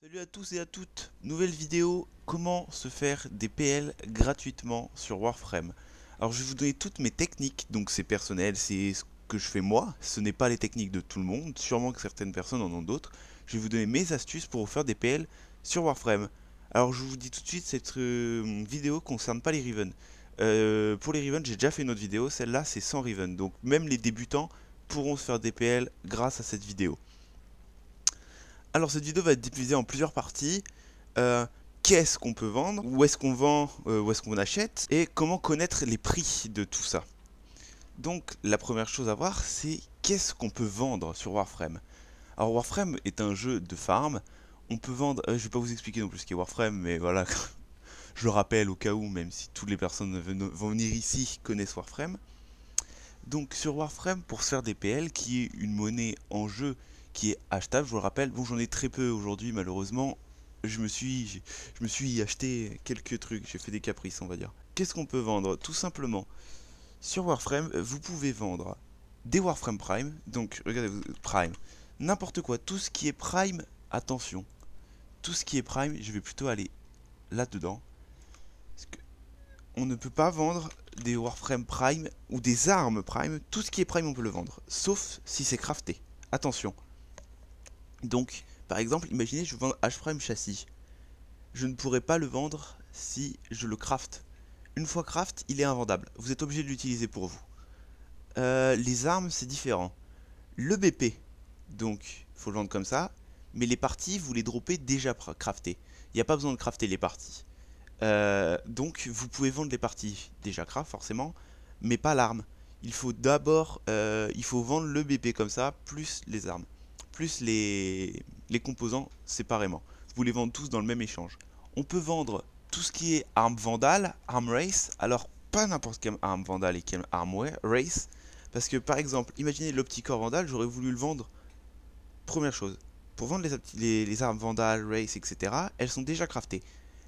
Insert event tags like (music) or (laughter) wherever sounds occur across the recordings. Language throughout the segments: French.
Salut à tous et à toutes, nouvelle vidéo comment se faire des PL gratuitement sur Warframe. Alors je vais vous donner toutes mes techniques, donc c'est personnel, c'est ce que je fais moi, ce n'est pas les techniques de tout le monde, sûrement que certaines personnes en ont d'autres. Je vais vous donner mes astuces pour vous faire des PL sur Warframe. Alors je vous dis tout de suite, cette euh, vidéo concerne pas les Riven. Euh, pour les Riven, j'ai déjà fait une autre vidéo, celle-là c'est sans Riven, donc même les débutants pourront se faire des PL grâce à cette vidéo. Alors cette vidéo va être divisée en plusieurs parties. Euh, qu'est-ce qu'on peut vendre Où est-ce qu'on vend euh, Où est-ce qu'on achète Et comment connaître les prix de tout ça Donc la première chose à voir, c'est qu'est-ce qu'on peut vendre sur Warframe Alors Warframe est un jeu de farm. On peut vendre... Je euh, je vais pas vous expliquer non plus ce qu'est Warframe, mais voilà. (laughs) je le rappelle au cas où, même si toutes les personnes vont venir ici connaissent Warframe. Donc sur Warframe, pour se faire des PL, qui est une monnaie en jeu qui est achetable, je vous le rappelle. Bon, j'en ai très peu aujourd'hui, malheureusement. Je me suis, je me suis acheté quelques trucs, j'ai fait des caprices, on va dire. Qu'est-ce qu'on peut vendre Tout simplement, sur Warframe, vous pouvez vendre des Warframe Prime, donc regardez, Prime, n'importe quoi, tout ce qui est Prime, attention, tout ce qui est Prime, je vais plutôt aller là-dedans. On ne peut pas vendre des Warframe Prime ou des armes Prime, tout ce qui est Prime on peut le vendre, sauf si c'est crafté. Attention, donc, par exemple, imaginez je vends h frame châssis. Je ne pourrais pas le vendre si je le craft. Une fois craft, il est invendable. Vous êtes obligé de l'utiliser pour vous. Euh, les armes, c'est différent. Le BP, donc, faut le vendre comme ça. Mais les parties, vous les dropez déjà craftées. Il n'y a pas besoin de crafter les parties. Euh, donc, vous pouvez vendre les parties déjà craft, forcément, mais pas l'arme. Il faut d'abord, euh, il faut vendre le BP comme ça, plus les armes plus les, composants séparément. Vous les vendre tous dans le même échange. On peut vendre tout ce qui est arme vandale, arm race, alors pas n'importe quelle arme vandale et quelle arm race, parce que par exemple, imaginez l'opticor vandale, j'aurais voulu le vendre, première chose, pour vendre les, les, armes vandale, race, etc., elles sont déjà craftées.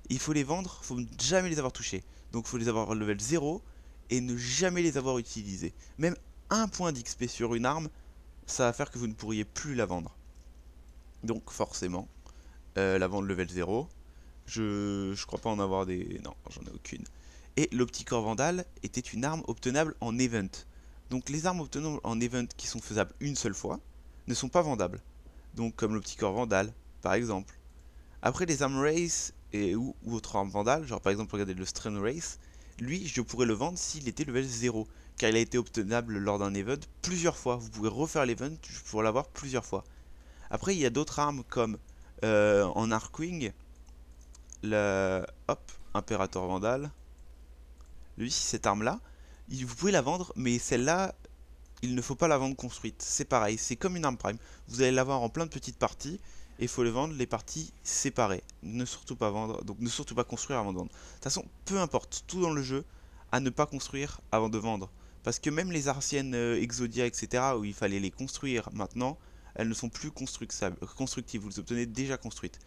Il faut les vendre, faut jamais les avoir touchées. Donc faut les avoir level 0 et ne jamais les avoir utilisées. Même un point d'XP sur une arme, ça va faire que vous ne pourriez plus la vendre. Donc forcément, euh, la vendre level 0, je, crois pas en avoir des... Non, j'en ai aucune. Et l'opticor Vandal était une arme obtenable en event. Donc les armes obtenables en event qui sont faisables une seule fois ne sont pas vendables. Donc comme l'opticor Vandal, par exemple. Après les armes race et, ou, autre autres armes vandales, genre par exemple regardez le Strain Race, lui je pourrais le vendre s'il était level 0 car il a été obtenable lors d'un event plusieurs fois. Vous pouvez refaire l'event pour l'avoir plusieurs fois. Après, il y a d'autres armes comme euh, en Arkwing, le hop, Impérator Vandal. Lui, cette arme-là, vous pouvez la vendre, mais celle-là, il ne faut pas la vendre construite. C'est pareil, c'est comme une arme prime. Vous allez l'avoir en plein de petites parties et il faut le vendre les parties séparées. Ne surtout pas vendre, donc ne surtout pas construire avant de vendre. De toute façon, peu importe, tout dans le jeu, à ne pas construire avant de vendre. Parce que même les arciennes euh, Exodia, etc., où il fallait les construire maintenant, elles ne sont plus euh, constructives, vous les obtenez déjà construites.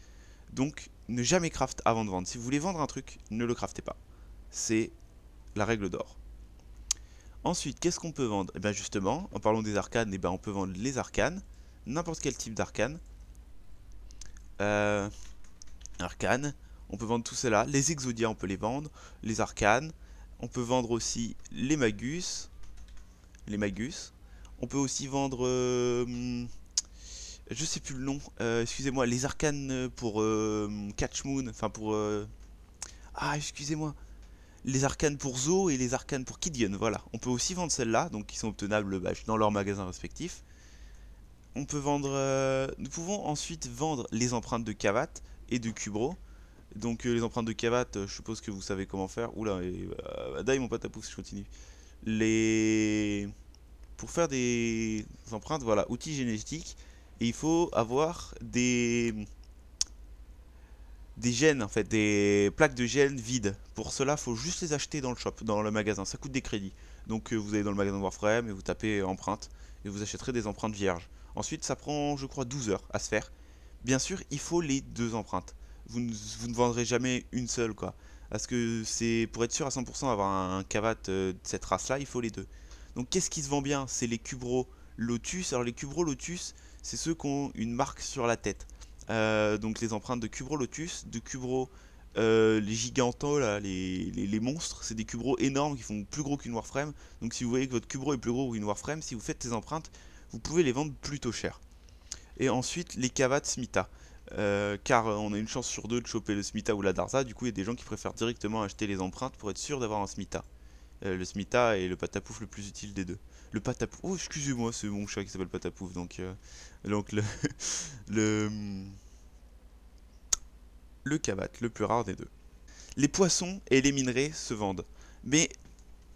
Donc, ne jamais craft avant de vendre. Si vous voulez vendre un truc, ne le craftez pas. C'est la règle d'or. Ensuite, qu'est-ce qu'on peut vendre Et eh bien justement, en parlant des arcanes, et eh bien on peut vendre les arcanes, n'importe quel type d'arcane. Euh, arcanes, on peut vendre tout cela. Les exodia, on peut les vendre. Les arcanes, on peut vendre aussi les magus. Les magus. On peut aussi vendre... Euh, je sais plus le nom. Euh, excusez-moi, les arcanes pour Catchmoon, euh, Catch Moon. Enfin pour... Ah, excusez-moi. Les arcanes pour Zo et les arcanes pour Kidion. Voilà. On peut aussi vendre celles-là. Donc qui sont obtenables bah, dans leurs magasins respectifs. On peut vendre... Nous pouvons ensuite vendre les empreintes de Kavat et de Cubro. Donc euh, les empreintes de cavate, euh, je suppose que vous savez comment faire. Oula, euh, d'ailleurs, mon pote à si je continue. Les... Pour faire des empreintes, voilà, outils génétiques, il faut avoir des des gènes en fait, des plaques de gènes vides. Pour cela, faut juste les acheter dans le shop, dans le magasin, ça coûte des crédits. Donc vous allez dans le magasin Warframe et vous tapez empreinte et vous achèterez des empreintes vierges. Ensuite, ça prend je crois 12 heures à se faire. Bien sûr, il faut les deux empreintes vous ne, vendrez jamais une seule quoi. Parce que c'est pour être sûr à 100% d'avoir un, cavat euh, de cette race-là, il faut les deux. Donc qu'est-ce qui se vend bien C'est les Cubro Lotus. Alors les Cubro Lotus, c'est ceux qui ont une marque sur la tête. Euh, donc les empreintes de Cubro Lotus, de Cubro euh, les gigantos, là, les, monstres, c'est des cubro énormes qui font plus gros qu'une Warframe. Donc si vous voyez que votre cubro est plus gros qu'une Warframe, si vous faites ces empreintes, vous pouvez les vendre plutôt cher. Et ensuite, les cavates Smita. Euh, car euh, on a une chance sur deux de choper le smita ou la darza, du coup il y a des gens qui préfèrent directement acheter les empreintes pour être sûr d'avoir un smita. Euh, le smita est le patapouf le plus utile des deux. Le patapouf, oh excusez-moi, c'est mon chat qui s'appelle patapouf, donc, donc le... (laughs) le... Le kabat, le plus rare des deux. Les poissons et les minerais se vendent, mais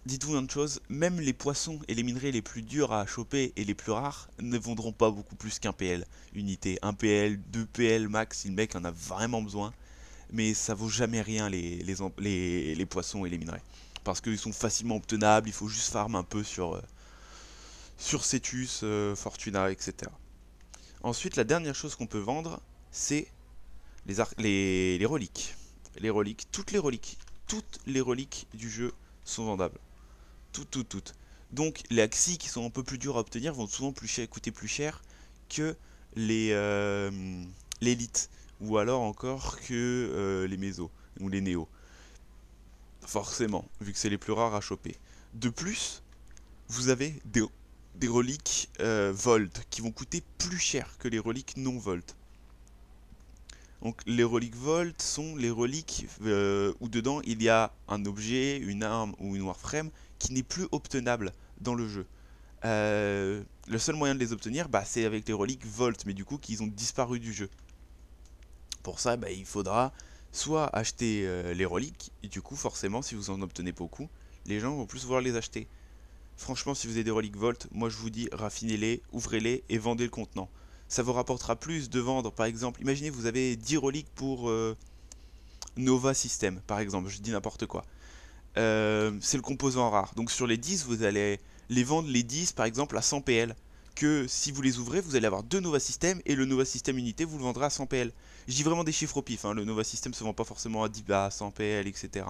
dites-vous une chose, même les poissons et les minerais les plus durs à choper et les plus rares ne vendront pas beaucoup plus qu'un PL unité. Un PL, 2 PL max si le mec en a vraiment besoin. Mais ça vaut jamais rien les, poissons et les minerais. Parce qu'ils sont facilement obtenables, il faut juste farm un peu sur, euh, sur Cetus, euh, Fortuna, etc. Ensuite, la dernière chose qu'on peut vendre, c'est les reliques. Les reliques, toutes les reliques, toutes les reliques du jeu sont vendables. Tout, toutes, Donc les axis qui sont un peu plus durs à obtenir vont souvent plus cher, coûter plus cher que les euh, l'élite ou alors encore que euh, les méso ou les néos. Forcément, vu que c'est les plus rares à choper. De plus, vous avez des, reliques euh, Volt qui vont coûter plus cher que les reliques non Volt. Donc les reliques Volt sont les reliques euh, où dedans il y a un objet, une arme ou une Warframe qui n'est plus obtenable dans le jeu. Euh, le seul moyen de les obtenir, bah, c'est avec les reliques Volt, mais du coup, qu'ils ont disparu du jeu. Pour ça, bah, il faudra soit acheter euh, les reliques, et du coup, forcément, si vous en obtenez beaucoup, les gens vont plus vouloir les acheter. Franchement, si vous avez des reliques Volt, moi je vous dis, raffinez-les, ouvrez-les et vendez le contenant. Ça vous rapportera plus de vendre, par exemple, imaginez, vous avez 10 reliques pour euh, Nova System, par exemple, je dis n'importe quoi. Euh, c'est le composant rare. Donc sur les 10, vous allez les vendre les 10 par exemple à 100 PL. Que si vous les ouvrez, vous allez avoir deux Nova systèmes et le Nova System Unité, vous le vendrez à 100 PL. Je dis vraiment des chiffres au pif, hein. le Nova System se vend pas forcément à 10 bah, à 100 PL, etc.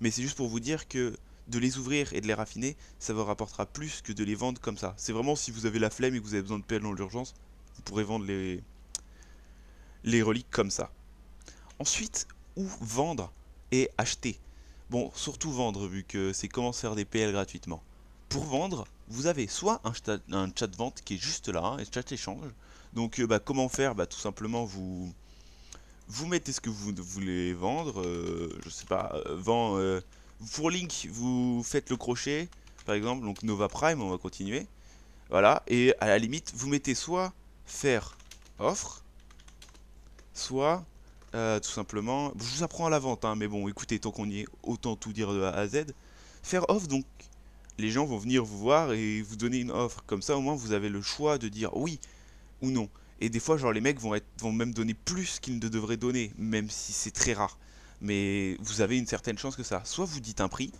Mais c'est juste pour vous dire que de les ouvrir et de les raffiner, ça vous rapportera plus que de les vendre comme ça. C'est vraiment si vous avez la flemme et que vous avez besoin de PL dans l'urgence, vous pourrez vendre les, les reliques comme ça. Ensuite, où vendre et acheter Bon, surtout vendre, vu que c'est comment faire des PL gratuitement. Pour vendre, vous avez soit un, chat, un vente qui est juste là, un hein, chat échange. Donc, euh, bah, comment faire bah, Tout simplement, vous, vous mettez ce que vous voulez vendre. Je euh, je sais pas, euh, pour Link, vous faites le crochet, par exemple, donc Nova Prime, on va continuer. Voilà, et à la limite, vous mettez soit faire offre, soit euh, tout simplement. Je vous apprends à la vente, hein, mais bon, écoutez, tant qu'on y est, autant tout dire de A à Z. Faire offre, donc, les gens vont venir vous voir et vous donner une offre. Comme ça, au moins, vous avez le choix de dire oui ou non. Et des fois, genre, les mecs vont, être, vont même donner plus qu'ils ne devraient donner, même si c'est très rare. Mais vous avez une certaine chance que ça. Soit vous dites un prix,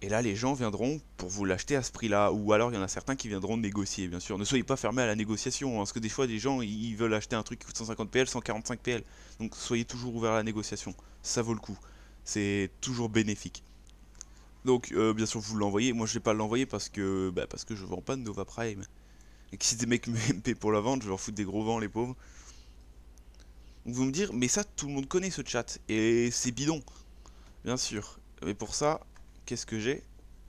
et là, les gens viendront pour vous l'acheter à ce prix-là. Ou alors, il y en a certains qui viendront négocier, bien sûr. Ne soyez pas fermés à la négociation. Hein, parce que des fois, des gens, ils veulent acheter un truc qui coûte 150 PL, 145 PL. Donc, soyez toujours ouvert à la négociation. Ça vaut le coup. C'est toujours bénéfique. Donc, euh, bien sûr, vous l'envoyez. Moi, je ne vais pas l'envoyer parce que bah, parce que je vends pas de Nova Prime. Et que si des mecs me (laughs) MP pour la vente, je leur foutre des gros vents, les pauvres. vous me direz, mais ça, tout le monde connaît ce chat. Et c'est bidon. Bien sûr. Mais pour ça, qu'est-ce que j'ai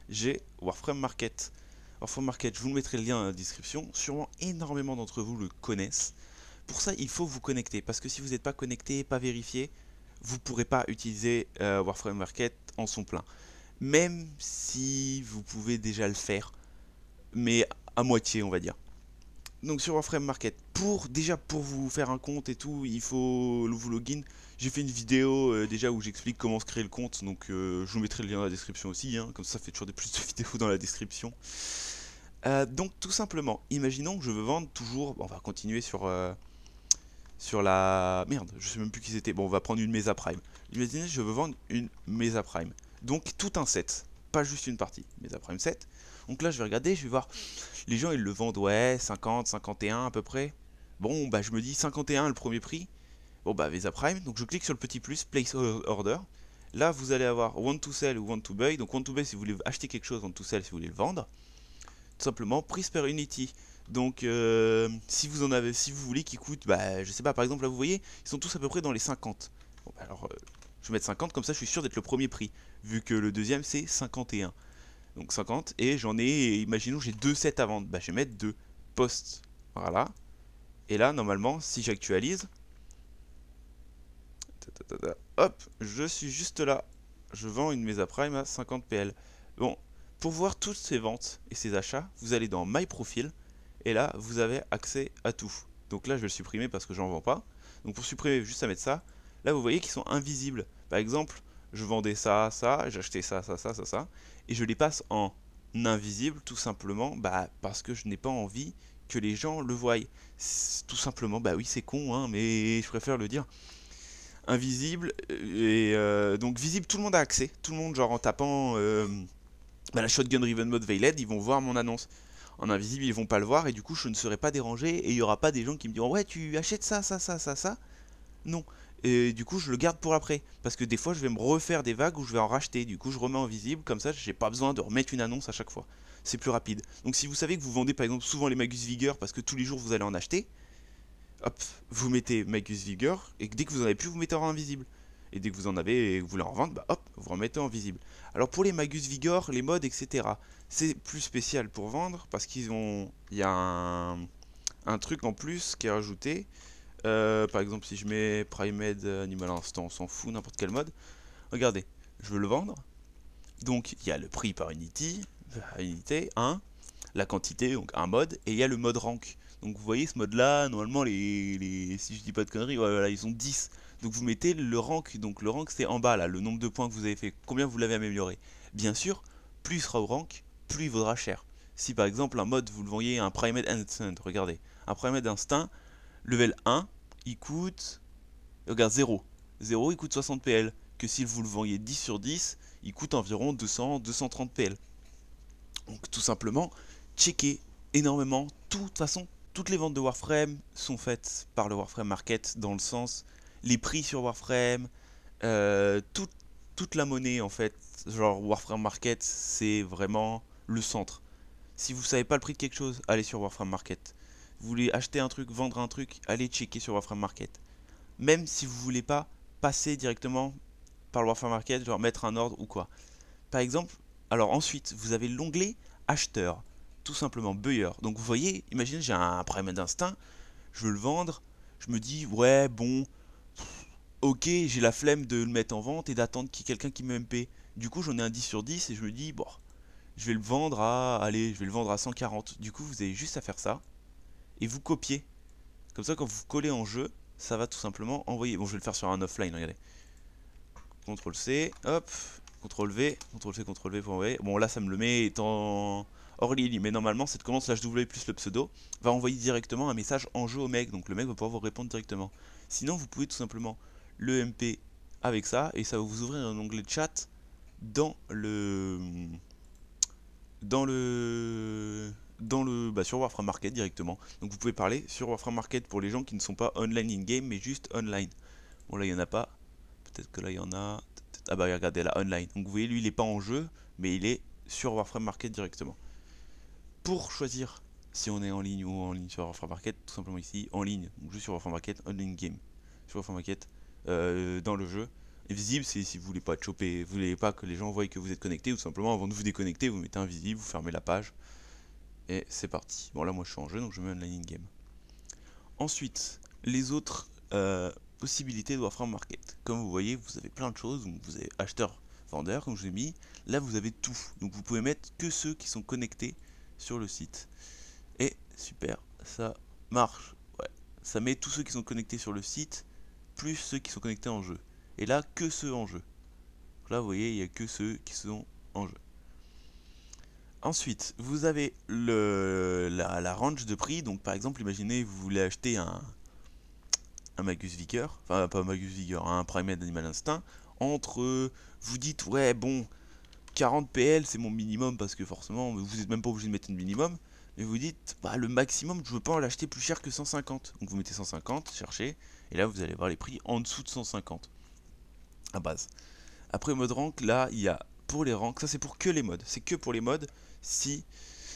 J'ai Warframe Market. Warframe Market, je vous mettrai le lien dans la description. Sûrement énormément d'entre vous le connaissent. Pour ça, il faut vous connecter, parce que si vous n'êtes pas connecté, pas vérifié, vous ne pourrez pas utiliser euh, Warframe Market en son plein. Même si vous pouvez déjà le faire, mais à moitié, on va dire donc sur Warframe Market, pour déjà pour vous faire un compte et tout, il faut vous login. J'ai fait une vidéo euh, déjà où j'explique comment se créer le compte, donc euh, je vous mettrai le lien dans la description aussi, hein. comme ça, fait toujours des plus de (laughs) vidéos dans la description. Euh, donc tout simplement, imaginons que je veux vendre toujours, on va continuer sur, sur la... Merde, je sais même plus qui c'était, bon on va prendre une Mesa Prime. Imaginez je veux vendre une Mesa Prime, donc tout un set, pas juste une partie, Mesa Prime 7. Donc là, je vais regarder, je vais voir. Les gens, ils le vendent, ouais, 50, 51 à peu près. Bon, bah je me dis 51 le premier prix. Bon, bah Visa Prime. Donc je clique sur le petit plus, place order. Là, vous allez avoir want to sell ou want to buy. Donc want to buy si vous voulez acheter quelque chose, want to sell si vous voulez le vendre. Tout simplement, price per unity. Donc euh, si vous en avez, si vous voulez qu'il coûte, bah je sais pas, par exemple là vous voyez, ils sont tous à peu près dans les 50. Bon, bah, alors euh, je vais mettre 50 comme ça je suis sûr d'être le premier prix, vu que le deuxième c'est 51 donc 50, et j'en ai, imaginons j'ai 2 sets à vendre, bah, je vais mettre 2 postes, voilà, et là normalement si j'actualise, hop, je suis juste là, je vends une Mesa Prime à 50 PL. Bon, pour voir toutes ces ventes et ces achats, vous allez dans My Profil, et là vous avez accès à tout. Donc là je vais le supprimer parce que j'en vends pas, donc pour supprimer, juste à mettre ça, là vous voyez qu'ils sont invisibles. Par exemple, je vendais ça, ça, j'achetais ça, ça, ça, ça, ça, et je les passe en invisible tout simplement bah, parce que je n'ai pas envie que les gens le voient. Tout simplement, bah oui c'est con, hein, mais je préfère le dire. Invisible, euh, et euh, donc visible, tout le monde a accès, tout le monde genre en tapant euh, bah, la Shotgun Driven Mode Veiled, ils vont voir mon annonce. En invisible, ils vont pas le voir, et du coup je ne serai pas dérangé, et il n'y aura pas des gens qui me diront ouais tu achètes ça, ça, ça, ça, ça. Non, et du coup je le garde pour après parce que des fois je vais me refaire des vagues où je vais en racheter du coup je remets en visible comme ça j'ai pas besoin de remettre une annonce à chaque fois c'est plus rapide donc si vous savez que vous vendez par exemple souvent les Magus Vigor parce que tous les jours vous allez en acheter hop vous mettez Magus Vigor et dès que vous en avez plus vous mettez en invisible et dès que vous en avez et que vous voulez en revendre bah hop vous remettez en visible alors pour les Magus Vigor les modes etc c'est plus spécial pour vendre parce qu'ils ont il y a un... un truc en plus qui est rajouté euh, par exemple, si je mets Primed, Animal Instant, on s'en fout, n'importe quel mode. Regardez, je veux le vendre. Donc, il y a le prix par unity, unité, 1, la quantité, donc un mode, et il y a le mode rank. Donc, vous voyez, ce mode-là, normalement, les, si je dis pas de conneries, ils ont 10. Donc, vous mettez le rank. Donc, le rank, c'est en bas, là, le nombre de points que vous avez fait, combien vous l'avez amélioré. Bien sûr, plus il sera au rank, plus il vaudra cher. Si, par exemple, un mode, vous le voyez, un Primed Instinct, regardez, un Primed Instinct, level 1, il coûte... Regarde, 0. 0, il coûte 60 PL. Que si vous le vendiez 10 sur 10, il coûte environ 200-230 PL. Donc tout simplement, checker énormément. de toute façon, toutes les ventes de Warframe sont faites par le Warframe Market dans le sens les prix sur Warframe, euh, toute la monnaie en fait. Genre Warframe Market, c'est vraiment le centre. Si vous savez pas le prix de quelque chose, allez sur Warframe Market vous voulez acheter un truc, vendre un truc, allez checker sur Warframe Market. Même si vous voulez pas passer directement par le Warframe Market, genre mettre un ordre ou quoi. Par exemple, alors ensuite, vous avez l'onglet acheteur, tout simplement buyer. Donc vous voyez, imaginez j'ai un problème d'instinct, je veux le vendre, je me dis ouais bon, ok j'ai la flemme de le mettre en vente et d'attendre qu'il y ait quelqu'un qui me MP. Du coup j'en ai un 10 sur 10 et je me dis bon, je vais le vendre à, allez, je vais le vendre à 140. Du coup vous avez juste à faire ça, et vous copiez. Comme ça, quand vous collez en jeu, ça va tout simplement envoyer. Bon, je vais le faire sur un offline, regardez. CTRL C, hop, CTRL V, CTRL C, CTRL V pour envoyer. Bon, là, ça me le met en hors Lily. mais normalement, cette commande slash W plus le pseudo va envoyer directement un message en jeu au mec, donc le mec va pouvoir vous répondre directement. Sinon, vous pouvez tout simplement le MP avec ça, et ça va vous ouvrir un onglet de chat dans le. dans le dans le, bah, sur Warframe Market directement. Donc vous pouvez parler sur Warframe Market pour les gens qui ne sont pas online in-game, mais juste online. Bon, là, il n'y en a pas. Peut-être que là, il y en a. Ah bah regardez, là, online. Donc vous voyez, lui, il n'est pas en jeu, mais il est sur Warframe Market directement. Pour choisir si on est en ligne ou en ligne sur Warframe Market, tout simplement ici, en ligne. Donc sur Warframe Market, online game. Sur Warframe Market, euh, dans le jeu. invisible visible, c'est si vous voulez pas te choper, vous voulez pas que les gens voient que vous êtes connecté, ou simplement avant de vous déconnecter, vous mettez invisible, vous fermez la page. Et c'est parti. Bon là moi je suis en jeu donc je mets un in game. Ensuite, les autres euh, possibilités de Warframe Market. Comme vous voyez, vous avez plein de choses. Vous avez acheteur, vendeur, comme je vous ai mis. Là vous avez tout. Donc vous pouvez mettre que ceux qui sont connectés sur le site. Et super, ça marche. Ouais. Ça met tous ceux qui sont connectés sur le site, plus ceux qui sont connectés en jeu. Et là, que ceux en jeu. là, vous voyez, il n'y a que ceux qui sont en jeu. Ensuite, vous avez la, range de prix. Donc, par exemple, imaginez vous voulez acheter un, Magus Vicker enfin, pas un Magus Vicar, un Primate d'Animal Instinct. Entre, vous dites, ouais, bon, 40 PL c'est mon minimum parce que forcément, vous n'êtes même pas obligé de mettre un minimum. mais vous dites, bah, le maximum, je veux pas en l'acheter plus cher que 150. Donc, vous mettez 150, cherchez, et là, vous allez voir les prix en dessous de 150 à base. Après mode rank, là, il y a pour les ranks, ça c'est pour que les modes, c'est que pour les modes si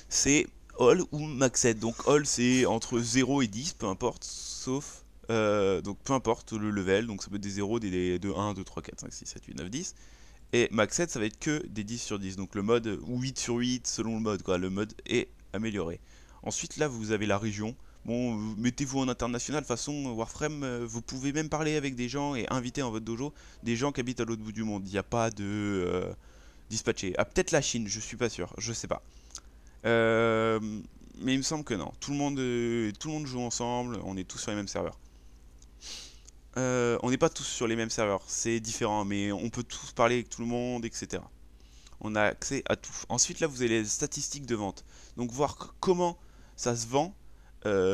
c'est all ou maxed. Donc all c'est entre 0 et 10, peu importe, sauf... Euh, donc peu importe le level, donc ça peut être des 0, des, 2, 1, 2, 3, 4, 5, 6, 7, 8, 9, 10. Et max 7 ça va être que des 10 sur 10, donc le mode ou 8 sur 8 selon le mode, quoi. le mode est amélioré. Ensuite là vous avez la région, bon mettez-vous en international, façon Warframe euh, vous pouvez même parler avec des gens et inviter en votre dojo des gens qui habitent à l'autre bout du monde, il n'y a pas de... Euh, Dispatché, à ah, peut-être la Chine, je suis pas sûr, je sais pas. Euh, mais il me semble que non. Tout le, monde, euh, tout le monde joue ensemble, on est tous sur les mêmes serveurs. Euh, on n'est pas tous sur les mêmes serveurs, c'est différent, mais on peut tous parler avec tout le monde, etc. On a accès à tout. Ensuite, là, vous avez les statistiques de vente. Donc, voir comment ça se vend,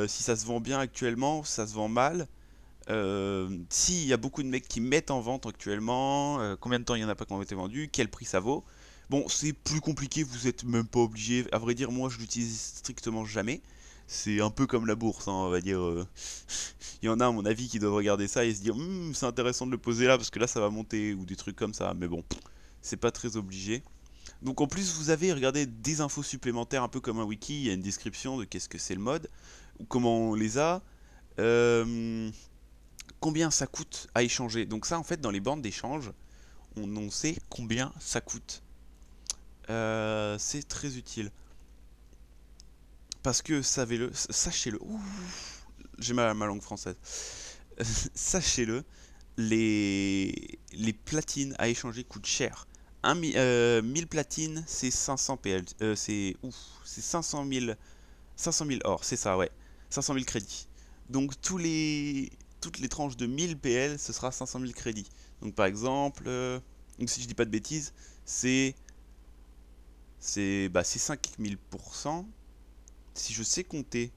si ça se vend bien actuellement, ça se vend mal, euh, s'il y a beaucoup de mecs qui mettent en vente actuellement, euh, combien de temps il y en a pas qui ont été vendus, quel prix ça vaut. Bon, c'est plus compliqué, vous n'êtes même pas obligé. À vrai dire, moi, je l'utilise strictement jamais. C'est un peu comme la bourse, hein, on va dire. Euh. (laughs) Il y en a, à mon avis, qui doivent regarder ça et se dire hmm, c'est intéressant de le poser là parce que là, ça va monter ou des trucs comme ça. Mais bon, c'est pas très obligé. Donc en plus, vous avez, regardez, des infos supplémentaires, un peu comme un wiki. Il y a une description de qu'est-ce que c'est le mode, ou comment on les a. Euh, combien ça coûte à échanger. Donc ça, en fait, dans les bandes d'échange, on, sait combien ça coûte. Euh, c'est très utile. Parce que, savez-le, sachez-le... J'ai ma, ma langue française. (laughs) sachez-le, les, les platines à échanger coûtent cher. 1000 euh, platines, c'est 500 PL. Euh, c'est 500 000, 500 000 or, c'est ça, ouais. 500 000 crédits. Donc tous les toutes les tranches de 1000 PL, ce sera 500 000 crédits. Donc par exemple, euh, donc si je dis pas de bêtises, c'est c'est bah, 5000%. Si je sais compter,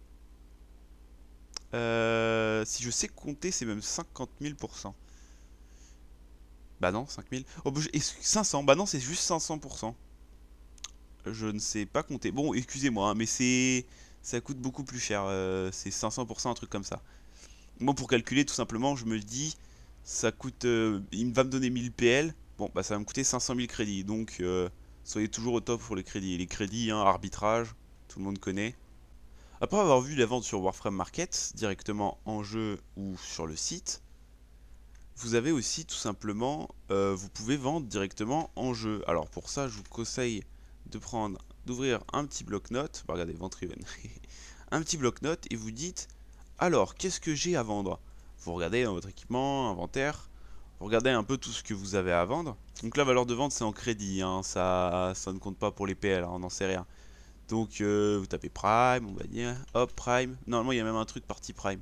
euh, si je sais compter, c'est même 50 000%. Bah non, 5000. Oh, 500, bah, bah non, c'est juste 500%. Je ne sais pas compter. Bon, excusez-moi, hein, mais c'est ça coûte beaucoup plus cher. Euh, c'est 500%, un truc comme ça. Moi, pour calculer, tout simplement, je me dis, ça coûte. Euh, il va me donner 1000 PL. Bon, bah, ça va me coûter 500 000 crédits. Donc, euh, soyez toujours au top pour les crédits. Les crédits, hein, arbitrage, tout le monde connaît. Après avoir vu la vente sur Warframe Market, directement en jeu ou sur le site, vous avez aussi tout simplement, euh, vous pouvez vendre directement en jeu. Alors pour ça, je vous conseille de prendre, d'ouvrir un petit bloc-notes, bah, regardez, Ventriven, (laughs) un petit bloc-notes et vous dites, alors, qu'est-ce que j'ai à vendre Vous regardez dans votre équipement, inventaire, vous regardez un peu tout ce que vous avez à vendre. Donc la valeur de vente c'est en crédit, hein. ça, ça ne compte pas pour les PL, hein, on n'en sait rien. Donc euh, vous tapez Prime, on va dire, hop Prime, normalement il y a même un truc partie Prime.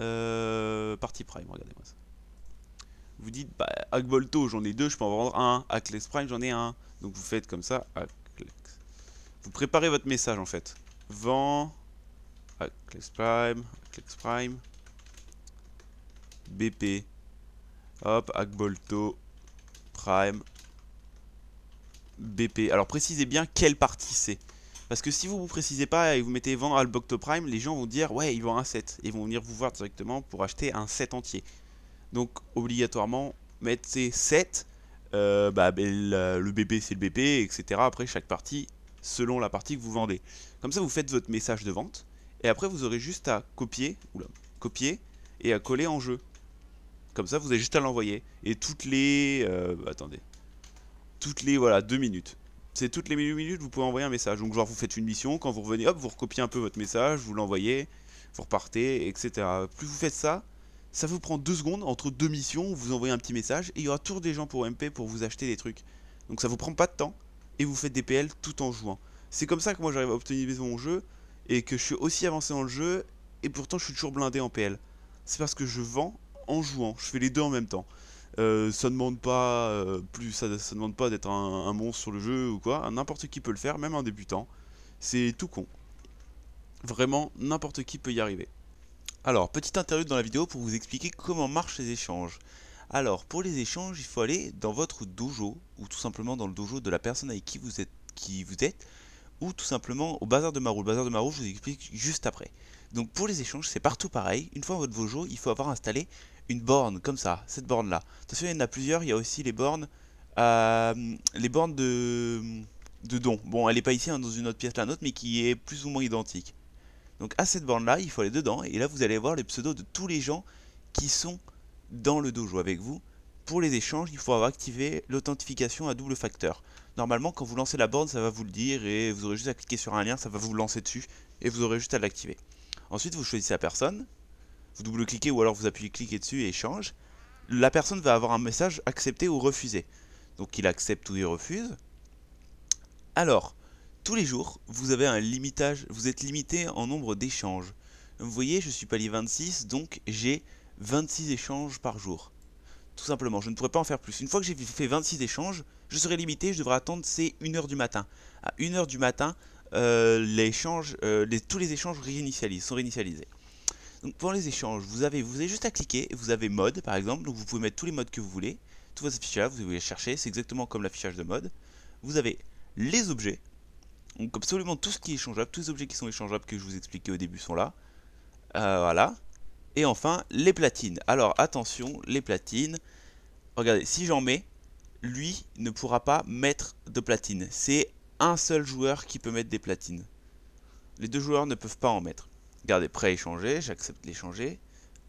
Euh, partie Prime, regardez-moi ça. Vous dites, bah, volto, j'en ai deux, je peux en vendre un, Aclex Prime j'en ai un. Donc vous faites comme ça, Vous préparez votre message en fait. Vend Clex Prime, Prime. BP. Hop, Agbolto, Prime, BP. Alors précisez bien quelle partie c'est. Parce que si vous vous précisez pas et vous mettez vendre Albocto Prime, les gens vont dire ouais, ils vont un set. Et ils vont venir vous voir directement pour acheter un set entier. Donc obligatoirement, mettez 7. Euh, bah, ben, le BP c'est le BP, etc. Après chaque partie, selon la partie que vous vendez. Comme ça, vous faites votre message de vente. Et après, vous aurez juste à copier, oula, copier et à coller en jeu. Comme ça, vous avez juste à l'envoyer. Et toutes les... Euh, attendez. Toutes les, voilà, deux minutes. C'est toutes les minutes, vous pouvez envoyer un message. Donc, genre, vous faites une mission, quand vous revenez, hop, vous recopiez un peu votre message, vous l'envoyez, vous repartez, etc. Plus vous faites ça, ça vous prend deux secondes entre deux missions, vous envoyez un petit message, et il y aura toujours des gens pour MP pour vous acheter des trucs. Donc, ça vous prend pas de temps, et vous faites des PL tout en jouant. C'est comme ça que moi, j'arrive à obtenir optimiser mon jeu, et que je suis aussi avancé dans le jeu et pourtant je suis toujours blindé en PL. C'est parce que je vends en jouant, je fais les deux en même temps. Euh, ça demande pas euh, plus, ça, demande pas d'être un, monstre sur le jeu ou quoi. N'importe qui peut le faire, même un débutant. C'est tout con. Vraiment, n'importe qui peut y arriver. Alors, petite interview dans la vidéo pour vous expliquer comment marchent les échanges. Alors, pour les échanges, il faut aller dans votre dojo ou tout simplement dans le dojo de la personne avec qui vous êtes, qui vous êtes ou tout simplement au bazar de Marou. Le bazar de Marou, je vous explique juste après. Donc pour les échanges, c'est partout pareil. Une fois votre Vojo, il faut avoir installé une borne comme ça, cette borne là. Attention, il y en a plusieurs, il y a aussi les bornes euh, les bornes de de dons. Bon, elle n'est pas ici hein, dans une autre pièce la nôtre mais qui est plus ou moins identique. Donc à cette borne là, il faut aller dedans et là vous allez voir les pseudos de tous les gens qui sont dans le dojo avec vous. Pour les échanges, il faut avoir activé l'authentification à double facteur. Normalement, quand vous lancez la borne, ça va vous le dire et vous aurez juste à cliquer sur un lien, ça va vous lancer dessus et vous aurez juste à l'activer. Ensuite, vous choisissez la personne, vous double-cliquez ou alors vous appuyez cliquez dessus et échange. La personne va avoir un message accepté ou refusé. Donc il accepte ou il refuse. Alors, tous les jours, vous avez un limitage, vous êtes limité en nombre d'échanges. Vous voyez, je suis palier 26, donc j'ai 26 échanges par jour. Tout simplement, je ne pourrais pas en faire plus. Une fois que j'ai fait 26 échanges, je serai limité, je devrais attendre, c'est 1h du matin. À 1h du matin, euh, euh, tous les échanges sont réinitialisés. Donc pour les échanges, vous avez, juste à cliquer, vous avez mode par exemple, donc vous pouvez mettre tous les modes que vous voulez, tous vos affichages, vous pouvez les chercher, c'est exactement comme l'affichage de mode. Vous avez les objets, donc absolument tout ce qui est échangeable, tous les objets qui sont échangeables que je vous expliquais au début sont là. Euh, voilà. Et enfin, les platines. Alors attention, les platines, regardez, si j'en mets, lui ne pourra pas mettre de platine. C'est un seul joueur qui peut mettre des platines. Les deux joueurs ne peuvent pas en mettre. Regardez, à échanger j'accepte l'échanger.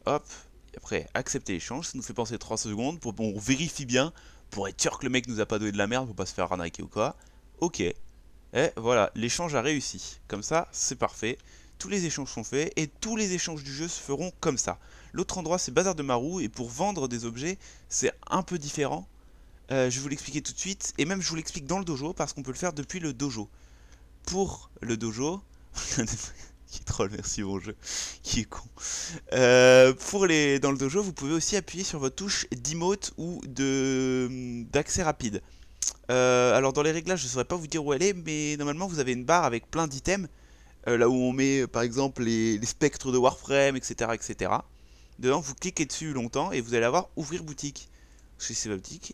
Hop, et après, accepter l'échange, ça nous fait penser 3 secondes pour qu'on vérifie bien, pour être sûr que le mec nous a pas donné de la merde, pour pas se faire arnaquer ou quoi. Ok. Et voilà, l'échange a réussi. Comme ça, c'est parfait. Tous les échanges sont faits et tous les échanges du jeu se feront comme ça. L'autre endroit, c'est Bazar de Marou et pour vendre des objets, c'est un peu différent euh, je vais vous l'expliquer tout de suite, et même je vous l'explique dans le dojo, parce qu'on peut le faire depuis le dojo. Pour le dojo... (laughs) qui troll, merci bon jeu, qui est con. Euh, pour les, dans le dojo, vous pouvez aussi appuyer sur votre touche d'emote ou d'accès rapide. Euh, alors dans les réglages, je ne saurais pas vous dire où elle est, mais normalement vous avez une barre avec plein d'items, là où on met par exemple les, spectres de Warframe, etc., etc. Dedans, vous cliquez dessus longtemps et vous allez avoir ouvrir boutique chez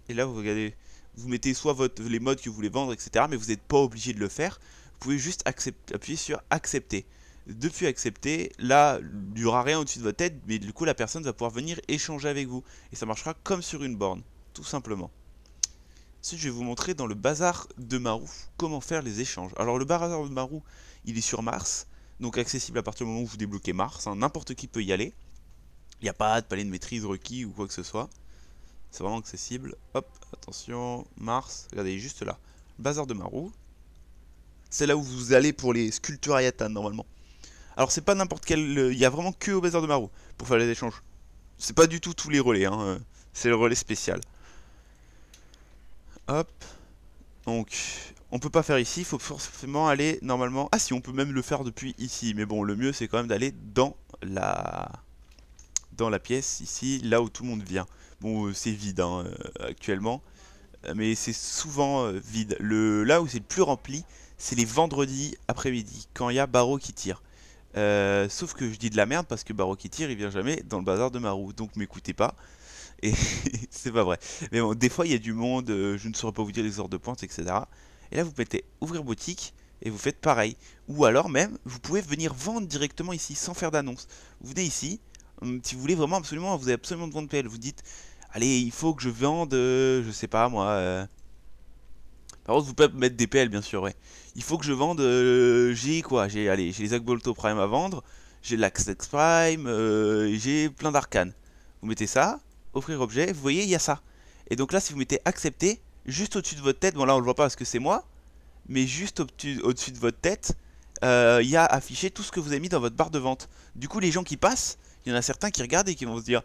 Et là, vous regardez, vous mettez soit votre, les modes que vous voulez vendre, etc. Mais vous n'êtes pas obligé de le faire. Vous pouvez juste appuyer sur accepter. Depuis accepter, là, il n'y aura rien au-dessus de votre tête, mais du coup, la personne va pouvoir venir échanger avec vous. Et ça marchera comme sur une borne, tout simplement. Ensuite, je vais vous montrer dans le bazar de Marou comment faire les échanges. Alors, le bazar de Marou, il est sur Mars, donc accessible à partir du moment où vous débloquez Mars. Hein. N'importe qui peut y aller. Il n'y a pas de palais de maîtrise requis ou quoi que ce soit. C'est vraiment accessible. Hop, attention, Mars, regardez, juste là. bazar de Marou. C'est là où vous allez pour les sculptures Ayatan, normalement. Alors c'est pas n'importe quel... Il euh, y a vraiment que au bazar de Marou pour faire les échanges. C'est pas du tout tous les relais, hein. Euh, c'est le relais spécial. Hop. Donc, on peut pas faire ici, il faut forcément aller normalement... Ah si, on peut même le faire depuis ici, mais bon, le mieux c'est quand même d'aller dans la dans la pièce, ici, là où tout le monde vient. Bon, euh, c'est vide hein, euh, actuellement, euh, mais c'est souvent vide. Le, là où c'est le plus rempli, c'est les vendredis après-midi, quand il y a Barreau qui tire. sauf que je dis de la merde parce que Barreau qui tire, il vient jamais dans le bazar de Marou, donc m'écoutez pas. Et (laughs) c'est pas vrai. Mais bon, des fois il y a du monde, je ne saurais pas vous dire les heures de pointe, etc. Et là vous mettez ouvrir boutique et vous faites pareil. Ou alors même, vous pouvez venir vendre directement ici sans faire d'annonce. Vous venez ici, Hum, si vous voulez vraiment absolument, vous avez absolument besoin de PL, vous dites, allez, il faut que je vende, euh, je sais pas moi. Euh. Par contre, vous pouvez mettre des PL, bien sûr, ouais. Il faut que je vende, euh, j'ai quoi J'ai, les Agbolto Prime à vendre, j'ai l'Axex Prime, j'ai plein d'arcanes. Vous mettez ça, offrir objet, vous voyez, il y a ça. Et donc là, si vous mettez accepter, juste au-dessus de votre tête, bon là on le voit pas parce que c'est moi, mais juste au-dessus de votre tête, il y a affiché tout ce que vous avez mis dans votre barre de vente. Du coup, les gens qui passent, il y en a certains qui regardent et qui vont se dire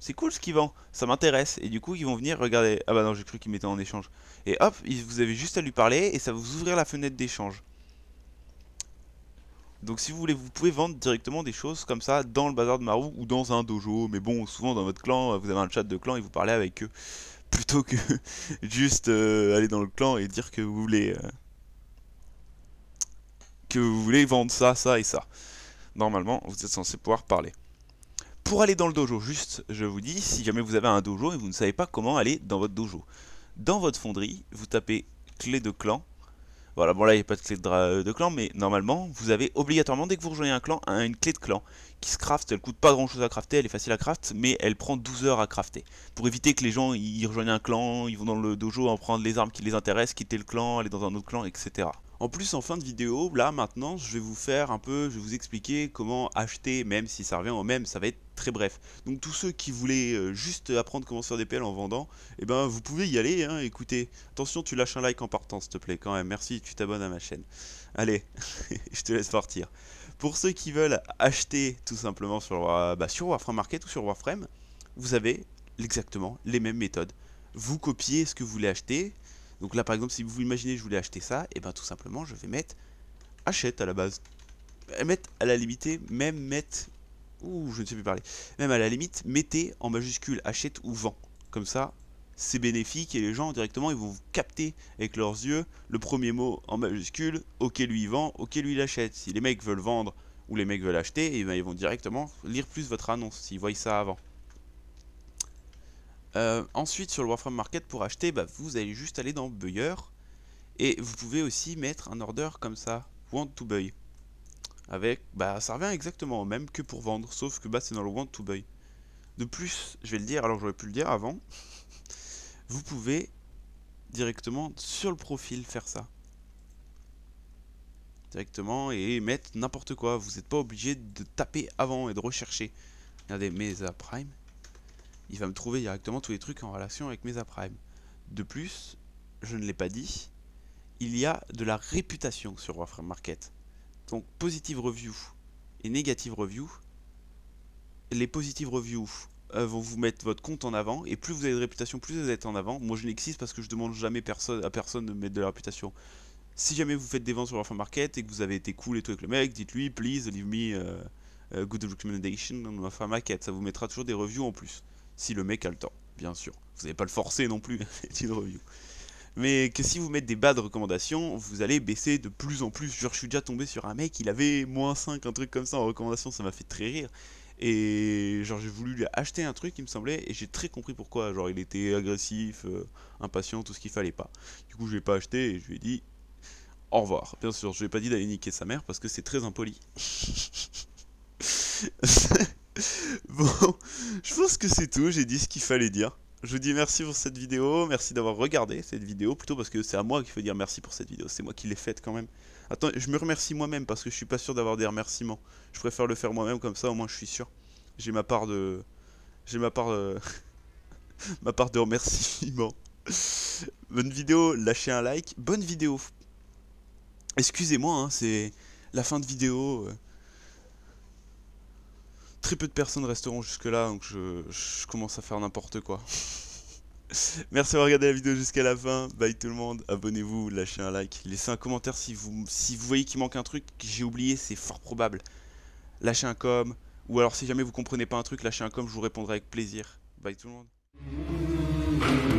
c'est cool ce qu'ils vend, ça m'intéresse. Et du coup, ils vont venir regarder. Ah bah non, j'ai cru qu'ils mettaient en échange. Et hop, vous avez juste à lui parler et ça va vous ouvrir la fenêtre d'échange. Donc si vous voulez, vous pouvez vendre directement des choses comme ça dans le bazar de Maru ou dans un dojo. Mais bon, souvent dans votre clan, euh, vous avez un chat de clan et vous parlez avec eux. (laughs) Plutôt que (laughs) juste euh, aller dans le clan et dire que vous voulez... Euh, que vous voulez vendre ça, ça et ça. Normalement, vous êtes censé pouvoir parler. Pour aller dans le dojo, juste, je vous dis, si jamais vous avez un dojo et vous ne savez pas comment aller dans votre dojo, dans votre fonderie, vous tapez clé de clan. Voilà, bon là il n'y a pas de clé euh, de, clan, mais normalement vous avez obligatoirement, dès que vous rejoignez un clan, une clé de clan qui se craft. Elle coûte pas grand chose à crafter, elle est facile à craft, mais elle prend 12 heures à crafter. Pour éviter que les gens ils rejoignent un clan, ils vont dans le dojo en prendre les armes qui les intéressent, quitter le clan, aller dans un autre clan, etc. En plus, en fin de vidéo, là maintenant, je vais vous faire un peu, je vais vous expliquer comment acheter, même si ça revient au même, ça va être très bref. Donc tous ceux qui voulaient euh, juste apprendre comment se faire des PL en vendant, eh ben vous pouvez y aller, hein, écoutez. Attention, tu lâches un like en partant, s'il te plaît, quand même. Merci, tu t'abonnes à ma chaîne. Allez, (laughs) je te laisse partir. Pour ceux qui veulent acheter tout simplement sur, euh, bah, sur Warframe Market ou sur Warframe, vous avez exactement les mêmes méthodes. Vous copiez ce que vous voulez acheter, donc là par exemple si vous imaginez je voulais acheter ça, et ben tout simplement je vais mettre achète à la base. Mettre à la limite, même mettre... Ouh, je ne sais plus parler. Même à la limite, mettez en majuscule achète ou vend. Comme ça, c'est bénéfique et les gens directement ils vont vous capter avec leurs yeux le premier mot en majuscule. Ok lui il vend, ok lui il achète. Si les mecs veulent vendre ou les mecs veulent acheter, et eh ben, ils vont directement lire plus votre annonce s'ils voient ça avant. Euh, ensuite, sur le Warframe Market, pour acheter, bah, vous allez juste aller dans Buyer. Et vous pouvez aussi mettre un order comme ça, Want to Buy. Avec, bah, ça revient exactement au même que pour vendre, sauf que bah, c'est dans le Want to Buy. De plus, je vais le dire, alors j'aurais pu le dire avant, vous pouvez directement sur le profil faire ça. Directement et mettre n'importe quoi. Vous n'êtes pas obligé de taper avant et de rechercher. Regardez, Mesa Prime il va me trouver directement tous les trucs en relation avec mes prime. De plus, je ne l'ai pas dit, il y a de la réputation sur Warframe Market. Donc positive review et négative review. Les positives reviews euh, vont vous mettre votre compte en avant et plus vous avez de réputation, plus vous êtes en avant. Moi je n'existe parce que je demande jamais à personne de mettre de la réputation. Si jamais vous faites des ventes sur Warframe Market et que vous avez été cool et tout avec le mec, dites-lui please leave me euh, euh, good recommendation on Warframe Market. Ça vous mettra toujours des reviews en plus si le mec a le temps, bien sûr. Vous n'allez pas le forcer non plus, c'est (laughs) une review. Mais que si vous mettez des bas de recommandations, vous allez baisser de plus en plus. Genre, je suis déjà tombé sur un mec, il avait moins 5, un truc comme ça en recommandation, ça m'a fait très rire. Et genre, j'ai voulu lui acheter un truc, il me semblait, et j'ai très compris pourquoi. Genre, il était agressif, euh, impatient, tout ce qu'il fallait pas. Du coup, je l'ai pas acheté et je lui ai dit au revoir. Bien sûr, je lui ai pas dit d'aller niquer sa mère parce que c'est très impoli. (laughs) (laughs) Bon, je pense que c'est tout, j'ai dit ce qu'il fallait dire. Je vous dis merci pour cette vidéo, merci d'avoir regardé cette vidéo, plutôt parce que c'est à moi qu'il faut dire merci pour cette vidéo, c'est moi qui l'ai faite quand même. Attends, je me remercie moi-même parce que je suis pas sûr d'avoir des remerciements. Je préfère le faire moi-même comme ça, au moins je suis sûr. J'ai ma part de... J'ai ma part de... (laughs) ma part de remerciement. (laughs) Bonne vidéo, lâchez un like. Bonne vidéo. Excusez-moi, hein, c'est la fin de vidéo. Euh, très peu de personnes resteront jusque-là, donc je, commence à faire n'importe quoi. (laughs) Merci d'avoir regardé la vidéo jusqu'à la fin. Bye tout le monde. Abonnez-vous, lâchez un like. Laissez un commentaire si vous, si vous voyez qu'il manque un truc que j'ai oublié, c'est fort probable. Lâchez un com. Ou alors si jamais vous comprenez pas un truc, lâchez un com, je vous répondrai avec plaisir. Bye tout le monde.